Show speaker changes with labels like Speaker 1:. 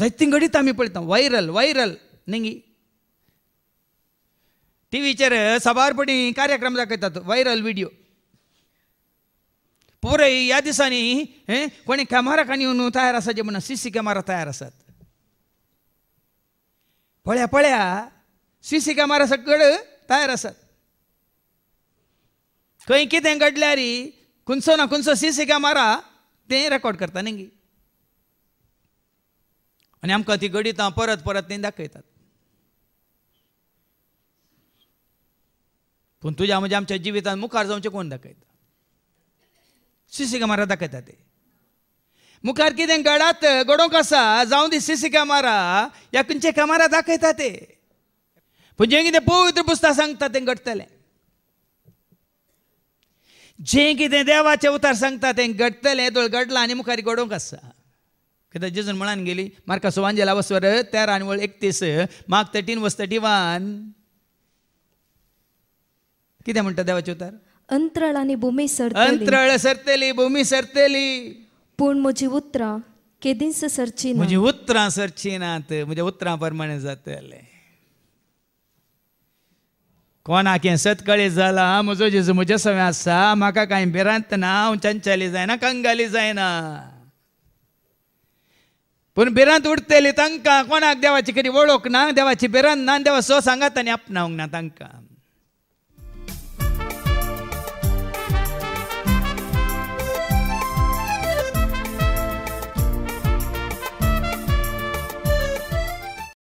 Speaker 1: घडीत आम्ही पळतो viral viral नेंगी T ವಿಚಾರ सभारपणी कार्यक्रम दाखयतात व्हायरल व्हिडिओ ಪೂರ या दिसांनी कोणी कॅमेरा काणी येऊन तयार असा जे म्हणा सी सी कॅमेरा तयार असत पळ्या पळ्या सी सी कॅमेरा सगळं तयार असत खंय कितें घडल्यार खुंचो ना कुंचो सी सी कॅमेरा ते रेकॉर्ड करता नेंगी आणि आमकां ती गडितां परत परत ती दाखयतात पूण तुज्या म्हणजे आमच्या जिवितांत मुखार जावचें कोण दाखयता सीसी कॅमेरा दाखयता ते मुखार कितें गडात घडोवंक आसा जावं ती सीसी कॅमेरा ह्या खंयच्या कॅमेरा दाखयता ते पूण जें कितें पवित्र पुस्तक सांगता तें घडटलें जें कितें देवाचें उतार सांगता तें घडटलें दोळ घडलां आनी मुखार घडोवंक आसा किद्या जेजून म्हणान गेली मार कसोवान जेला तेरा त्या वळ एकतीस माग तटीन थर्टी वन कितें म्हणटा देवाचे उतार
Speaker 2: अंतराळ आणि भूमी सर अंतराळ सरतेली भूमी
Speaker 1: सरतेली
Speaker 2: पूण म्हजी उतरां केदीस सरची
Speaker 3: म्हजी उतरां सरची नात म्हज्या उतरां प्रमाणे जातले
Speaker 1: कोणाक हें सतकळे जाला म्हजो जेजू म्हज्या सवें आसा म्हाका कांय भिरांत ना हांव जायना कंगाली जायना पण बिरांत उरतली तांकां कोणाक देवाची कधी वळख ना देवाची बिरांत ना देवा सो सांगात आनी
Speaker 3: आपणावंक ना तांकां